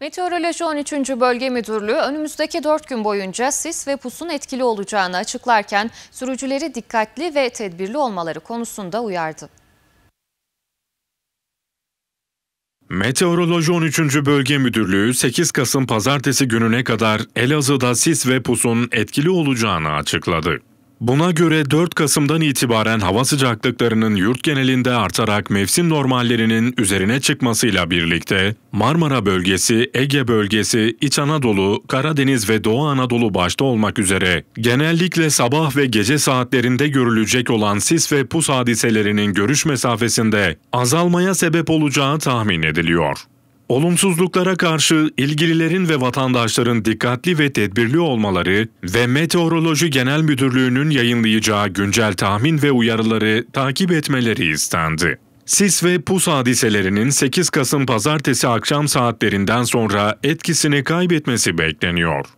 Meteoroloji 13. Bölge Müdürlüğü önümüzdeki 4 gün boyunca sis ve pusun etkili olacağını açıklarken sürücüleri dikkatli ve tedbirli olmaları konusunda uyardı. Meteoroloji 13. Bölge Müdürlüğü 8 Kasım pazartesi gününe kadar Elazığ'da sis ve pusun etkili olacağını açıkladı. Buna göre 4 Kasım'dan itibaren hava sıcaklıklarının yurt genelinde artarak mevsim normallerinin üzerine çıkmasıyla birlikte Marmara bölgesi, Ege bölgesi, İç Anadolu, Karadeniz ve Doğu Anadolu başta olmak üzere genellikle sabah ve gece saatlerinde görülecek olan sis ve pus hadiselerinin görüş mesafesinde azalmaya sebep olacağı tahmin ediliyor. Olumsuzluklara karşı ilgililerin ve vatandaşların dikkatli ve tedbirli olmaları ve Meteoroloji Genel Müdürlüğü'nün yayınlayacağı güncel tahmin ve uyarıları takip etmeleri istendi. Sis ve pus hadiselerinin 8 Kasım pazartesi akşam saatlerinden sonra etkisini kaybetmesi bekleniyor.